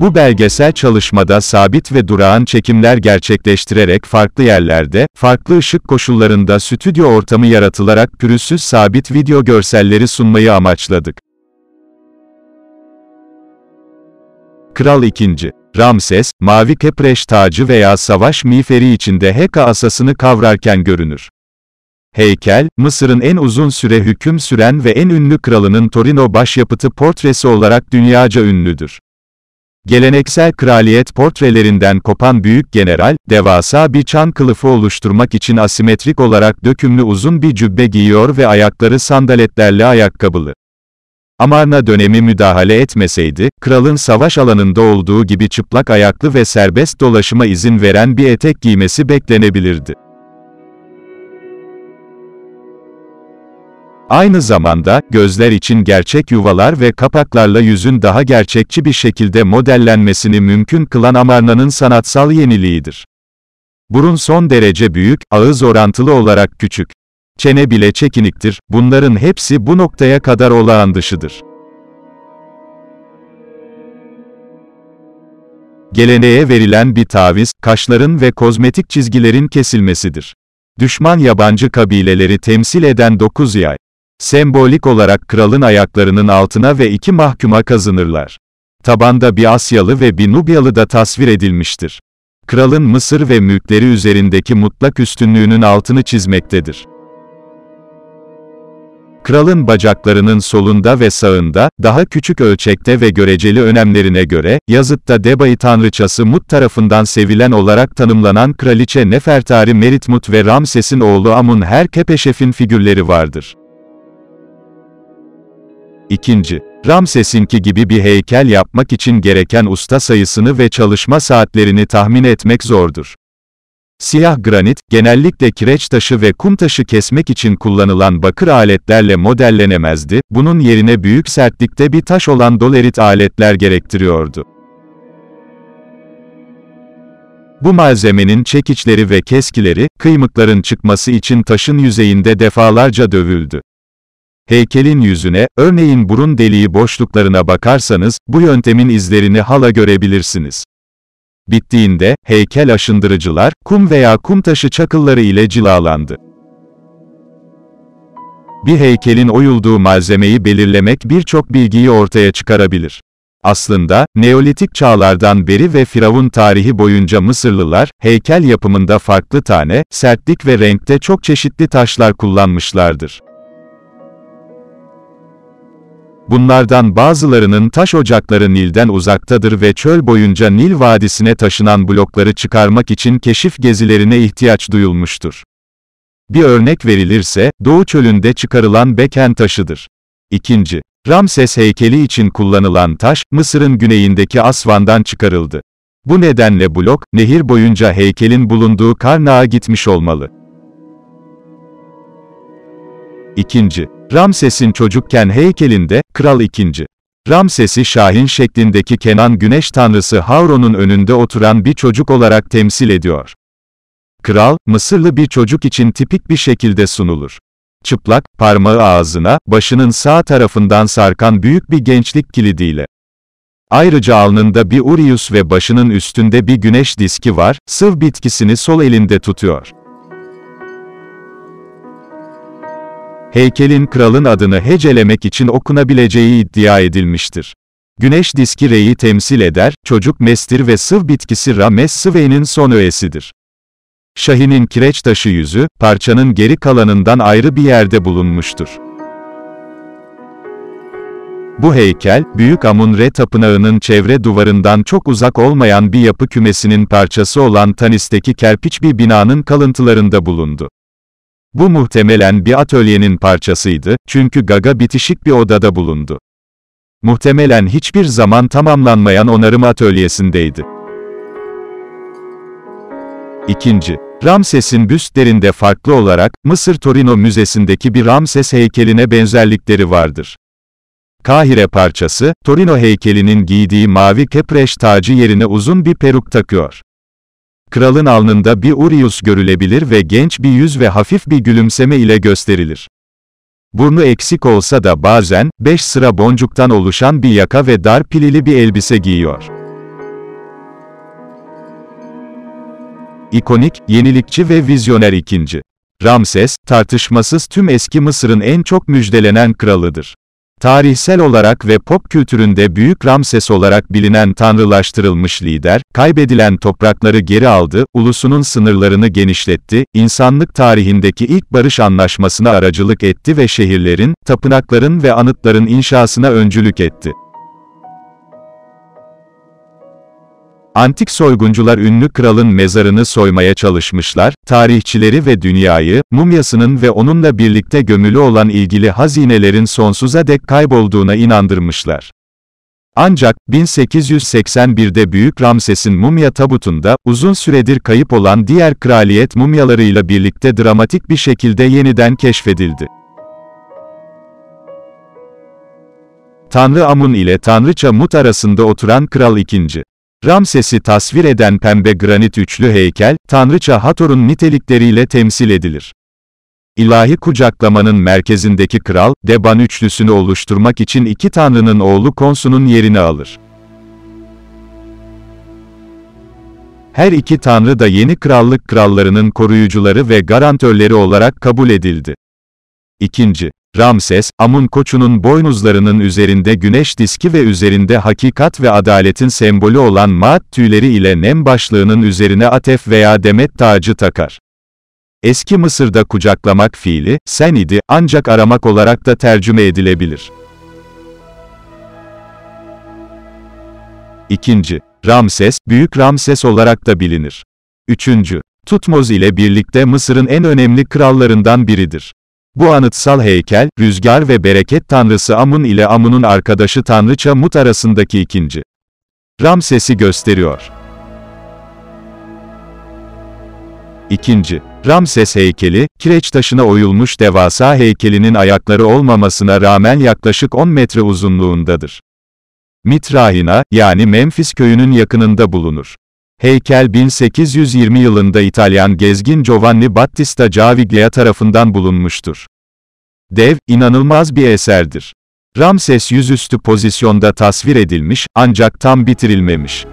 Bu belgesel çalışmada sabit ve durağan çekimler gerçekleştirerek farklı yerlerde, farklı ışık koşullarında stüdyo ortamı yaratılarak pürüzsüz sabit video görselleri sunmayı amaçladık. Kral 2. Ramses, mavi kepreş tacı veya savaş miğferi içinde Heka asasını kavrarken görünür. Heykel, Mısır'ın en uzun süre hüküm süren ve en ünlü kralının Torino başyapıtı portresi olarak dünyaca ünlüdür. Geleneksel kraliyet portrelerinden kopan büyük general, devasa bir çan kılıfı oluşturmak için asimetrik olarak dökümlü uzun bir cübbe giyiyor ve ayakları sandaletlerle ayakkabılı. Amarna dönemi müdahale etmeseydi, kralın savaş alanında olduğu gibi çıplak ayaklı ve serbest dolaşıma izin veren bir etek giymesi beklenebilirdi. Aynı zamanda, gözler için gerçek yuvalar ve kapaklarla yüzün daha gerçekçi bir şekilde modellenmesini mümkün kılan Amarna'nın sanatsal yeniliğidir. Burun son derece büyük, ağız orantılı olarak küçük. Çene bile çekiniktir, bunların hepsi bu noktaya kadar olağan dışıdır. Geleneğe verilen bir taviz, kaşların ve kozmetik çizgilerin kesilmesidir. Düşman yabancı kabileleri temsil eden 9 yay. Sembolik olarak kralın ayaklarının altına ve iki mahkuma kazınırlar. Tabanda bir Asyalı ve bir Nubyalı da tasvir edilmiştir. Kralın Mısır ve mülkleri üzerindeki mutlak üstünlüğünün altını çizmektedir. Kralın bacaklarının solunda ve sağında, daha küçük ölçekte ve göreceli önemlerine göre, yazıtta Debai tanrıçası Mut tarafından sevilen olarak tanımlanan kraliçe Nefertari Meritmut ve Ramses'in oğlu Amun Herkepeşef'in figürleri vardır. İkinci, Ramses'inki gibi bir heykel yapmak için gereken usta sayısını ve çalışma saatlerini tahmin etmek zordur. Siyah granit, genellikle kireç taşı ve kum taşı kesmek için kullanılan bakır aletlerle modellenemezdi, bunun yerine büyük sertlikte bir taş olan dolerit aletler gerektiriyordu. Bu malzemenin çekiçleri ve keskileri, kıymıkların çıkması için taşın yüzeyinde defalarca dövüldü. Heykelin yüzüne, örneğin burun deliği boşluklarına bakarsanız, bu yöntemin izlerini hala görebilirsiniz. Bittiğinde, heykel aşındırıcılar, kum veya kum taşı çakılları ile cilalandı. Bir heykelin oyulduğu malzemeyi belirlemek birçok bilgiyi ortaya çıkarabilir. Aslında, Neolitik çağlardan beri ve Firavun tarihi boyunca Mısırlılar, heykel yapımında farklı tane, sertlik ve renkte çok çeşitli taşlar kullanmışlardır. Bunlardan bazılarının taş ocakları Nil'den uzaktadır ve çöl boyunca Nil Vadisi'ne taşınan blokları çıkarmak için keşif gezilerine ihtiyaç duyulmuştur. Bir örnek verilirse, Doğu Çölü'nde çıkarılan Beken taşıdır. İkinci, Ramses heykeli için kullanılan taş, Mısır'ın güneyindeki Asvan'dan çıkarıldı. Bu nedenle blok, nehir boyunca heykelin bulunduğu Karnak'a gitmiş olmalı. İkinci, Ramses'in çocukken heykelinde, Kral II. Ramses'i Şahin şeklindeki Kenan Güneş Tanrısı Havron'un önünde oturan bir çocuk olarak temsil ediyor. Kral, Mısırlı bir çocuk için tipik bir şekilde sunulur. Çıplak, parmağı ağzına, başının sağ tarafından sarkan büyük bir gençlik kilidiyle. Ayrıca alnında bir Urius ve başının üstünde bir güneş diski var, sıv bitkisini sol elinde tutuyor. heykelin kralın adını hecelemek için okunabileceği iddia edilmiştir. Güneş diski reyi temsil eder, çocuk mestir ve sıv bitkisi rames sıveyinin son öğesidir. Şahinin kireç taşı yüzü, parçanın geri kalanından ayrı bir yerde bulunmuştur. Bu heykel, Büyük Amun-Re Tapınağı'nın çevre duvarından çok uzak olmayan bir yapı kümesinin parçası olan Tanis'teki kerpiç bir binanın kalıntılarında bulundu. Bu muhtemelen bir atölyenin parçasıydı, çünkü Gaga bitişik bir odada bulundu. Muhtemelen hiçbir zaman tamamlanmayan onarım atölyesindeydi. İkinci, Ramses'in büstlerinde farklı olarak, Mısır Torino Müzesi'ndeki bir Ramses heykeline benzerlikleri vardır. Kahire parçası, Torino heykelinin giydiği mavi kepreş tacı yerine uzun bir peruk takıyor kralın alnında bir urius görülebilir ve genç bir yüz ve hafif bir gülümseme ile gösterilir. Burnu eksik olsa da bazen, beş sıra boncuktan oluşan bir yaka ve dar pilili bir elbise giyiyor. İkonik, yenilikçi ve vizyoner ikinci. Ramses, tartışmasız tüm eski Mısır'ın en çok müjdelenen kralıdır. Tarihsel olarak ve pop kültüründe Büyük Ramses olarak bilinen tanrılaştırılmış lider, kaybedilen toprakları geri aldı, ulusunun sınırlarını genişletti, insanlık tarihindeki ilk barış anlaşmasına aracılık etti ve şehirlerin, tapınakların ve anıtların inşasına öncülük etti. Antik soyguncular ünlü kralın mezarını soymaya çalışmışlar, tarihçileri ve dünyayı, mumyasının ve onunla birlikte gömülü olan ilgili hazinelerin sonsuza dek kaybolduğuna inandırmışlar. Ancak, 1881'de Büyük Ramses'in mumya tabutunda, uzun süredir kayıp olan diğer kraliyet mumyalarıyla birlikte dramatik bir şekilde yeniden keşfedildi. Tanrı Amun ile Tanrıça Mut arasında oturan Kral II. Ramses'i tasvir eden pembe granit üçlü heykel, Tanrıça Hator'un nitelikleriyle temsil edilir. İlahi kucaklamanın merkezindeki kral, Deban üçlüsünü oluşturmak için iki tanrının oğlu Konsu'nun yerini alır. Her iki tanrı da yeni krallık krallarının koruyucuları ve garantörleri olarak kabul edildi. 2. Ramses, Amun koçunun boynuzlarının üzerinde güneş diski ve üzerinde hakikat ve adaletin sembolü olan maat tüyleri ile nem başlığının üzerine atef veya demet tacı takar. Eski Mısır'da kucaklamak fiili, sen idi, ancak aramak olarak da tercüme edilebilir. 2. Ramses, Büyük Ramses olarak da bilinir. 3. Tutmoz ile birlikte Mısır'ın en önemli krallarından biridir. Bu anıtsal heykel, rüzgar ve bereket tanrısı Amun ile Amun'un arkadaşı tanrıça Mut arasındaki ikinci Ramses'i gösteriyor. İkinci Ramses heykeli, kireç taşına oyulmuş devasa heykelinin ayakları olmamasına rağmen yaklaşık 10 metre uzunluğundadır. Mitrahina, yani Memphis köyünün yakınında bulunur. Heykel 1820 yılında İtalyan gezgin Giovanni Battista Caviglia tarafından bulunmuştur. Dev, inanılmaz bir eserdir. Ramses yüzüstü pozisyonda tasvir edilmiş, ancak tam bitirilmemiş.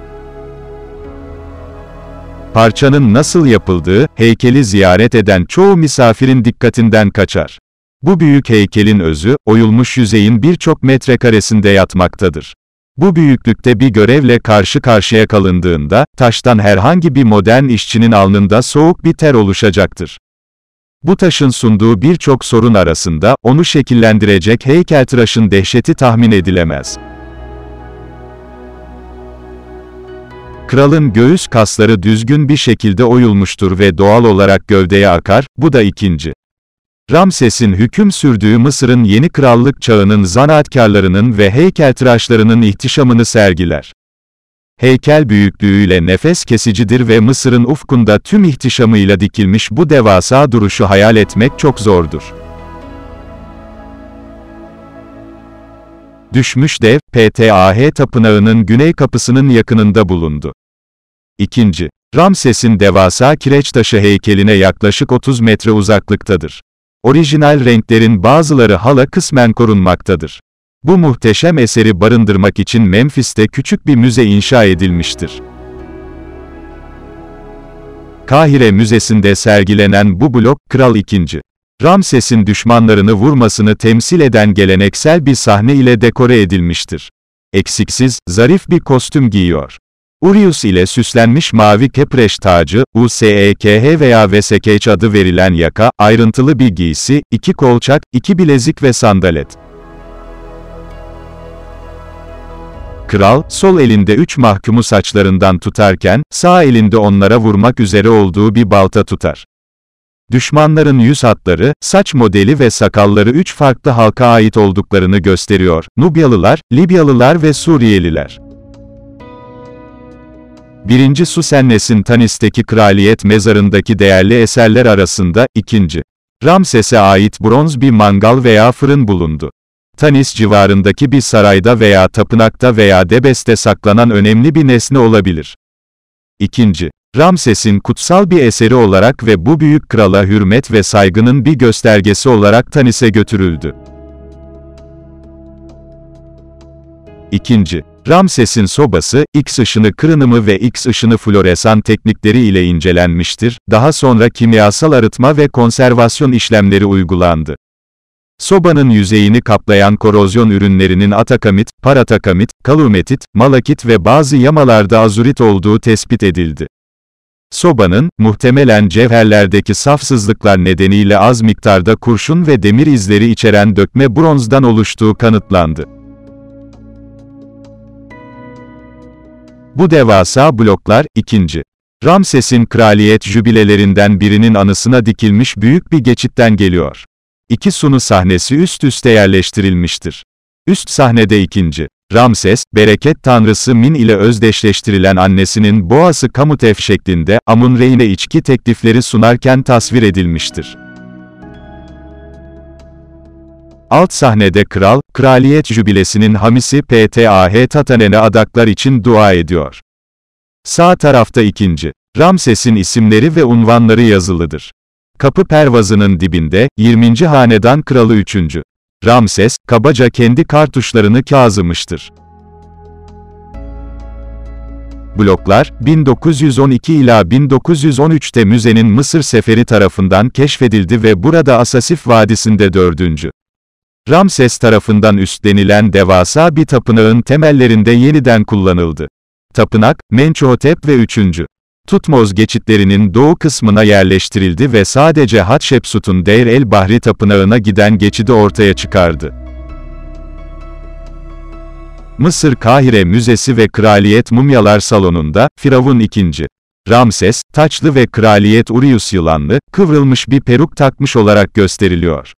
Parçanın nasıl yapıldığı, heykeli ziyaret eden çoğu misafirin dikkatinden kaçar. Bu büyük heykelin özü, oyulmuş yüzeyin birçok metrekaresinde yatmaktadır. Bu büyüklükte bir görevle karşı karşıya kalındığında, taştan herhangi bir modern işçinin alnında soğuk bir ter oluşacaktır. Bu taşın sunduğu birçok sorun arasında, onu şekillendirecek heykeltıraşın dehşeti tahmin edilemez. Kralın göğüs kasları düzgün bir şekilde oyulmuştur ve doğal olarak gövdeye akar, bu da ikinci. Ramses'in hüküm sürdüğü Mısır'ın yeni krallık çağının zanaatkarlarının ve heykeltıraşlarının ihtişamını sergiler. Heykel büyüklüğüyle nefes kesicidir ve Mısır'ın ufkunda tüm ihtişamıyla dikilmiş bu devasa duruşu hayal etmek çok zordur. Düşmüş dev, PTAH tapınağının güney kapısının yakınında bulundu. 2. Ramses'in devasa kireç taşı heykeline yaklaşık 30 metre uzaklıktadır. Orijinal renklerin bazıları hala kısmen korunmaktadır. Bu muhteşem eseri barındırmak için Memphis'te küçük bir müze inşa edilmiştir. Kahire Müzesi'nde sergilenen bu blok, Kral II. Ramses'in düşmanlarını vurmasını temsil eden geleneksel bir sahne ile dekore edilmiştir. Eksiksiz, zarif bir kostüm giyiyor. Urius ile süslenmiş mavi kepreş tacı, USEKH veya VSKH adı verilen yaka, ayrıntılı bir giysi, iki kolçak, iki bilezik ve sandalet. Kral, sol elinde üç mahkumu saçlarından tutarken, sağ elinde onlara vurmak üzere olduğu bir balta tutar. Düşmanların yüz hatları, saç modeli ve sakalları üç farklı halka ait olduklarını gösteriyor, Nubyalılar, Libyalılar ve Suriyeliler. 1. Susennes'in Tanis'teki kraliyet mezarındaki değerli eserler arasında, 2. Ramses'e ait bronz bir mangal veya fırın bulundu. Tanis civarındaki bir sarayda veya tapınakta veya debeste saklanan önemli bir nesne olabilir. 2. Ramses'in kutsal bir eseri olarak ve bu büyük krala hürmet ve saygının bir göstergesi olarak Tanis'e götürüldü. 2. Ramses'in sobası, X ışını kırınımı ve X ışını floresan teknikleri ile incelenmiştir, daha sonra kimyasal arıtma ve konservasyon işlemleri uygulandı. Sobanın yüzeyini kaplayan korozyon ürünlerinin atakamit, paratakamit, kalumetit, malakit ve bazı yamalarda azurit olduğu tespit edildi. Sobanın, muhtemelen cevherlerdeki safsızlıklar nedeniyle az miktarda kurşun ve demir izleri içeren dökme bronzdan oluştuğu kanıtlandı. Bu devasa bloklar, 2. Ramses'in kraliyet jübilelerinden birinin anısına dikilmiş büyük bir geçitten geliyor. İki sunu sahnesi üst üste yerleştirilmiştir. Üst sahnede ikinci. Ramses, bereket tanrısı Min ile özdeşleştirilen annesinin boğası Kamutef şeklinde Amun Reyne içki teklifleri sunarken tasvir edilmiştir. Alt sahnede kral, kraliyet jübilesinin hamisi PTAH Tatanen'e adaklar için dua ediyor. Sağ tarafta ikinci. Ramses'in isimleri ve unvanları yazılıdır. Kapı pervazının dibinde, 20. hanedan kralı 3. Ramses, kabaca kendi kartuşlarını kazımıştır. Bloklar, 1912 ila 1913'te müzenin Mısır seferi tarafından keşfedildi ve burada Asasif Vadisi'nde 4. Ramses tarafından üstlenilen devasa bir tapınağın temellerinde yeniden kullanıldı. Tapınak, Mençhotep ve 3. Tutmoz geçitlerinin doğu kısmına yerleştirildi ve sadece Hatshepsut'un Deir el Bahri tapınağına giden geçidi ortaya çıkardı. Mısır Kahire Müzesi ve Kraliyet Mumyalar Salonu'nda, Firavun II. Ramses, taçlı ve Kraliyet Urius yılanlı, kıvrılmış bir peruk takmış olarak gösteriliyor.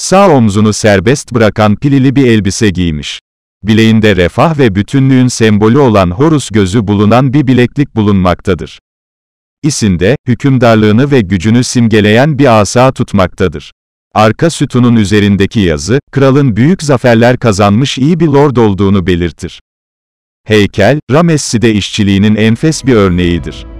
Sağ omzunu serbest bırakan pilili bir elbise giymiş. Bileğinde refah ve bütünlüğün sembolü olan Horus gözü bulunan bir bileklik bulunmaktadır. İsinde, hükümdarlığını ve gücünü simgeleyen bir asa tutmaktadır. Arka sütunun üzerindeki yazı, kralın büyük zaferler kazanmış iyi bir lord olduğunu belirtir. Heykel, Ramessi'de işçiliğinin enfes bir örneğidir.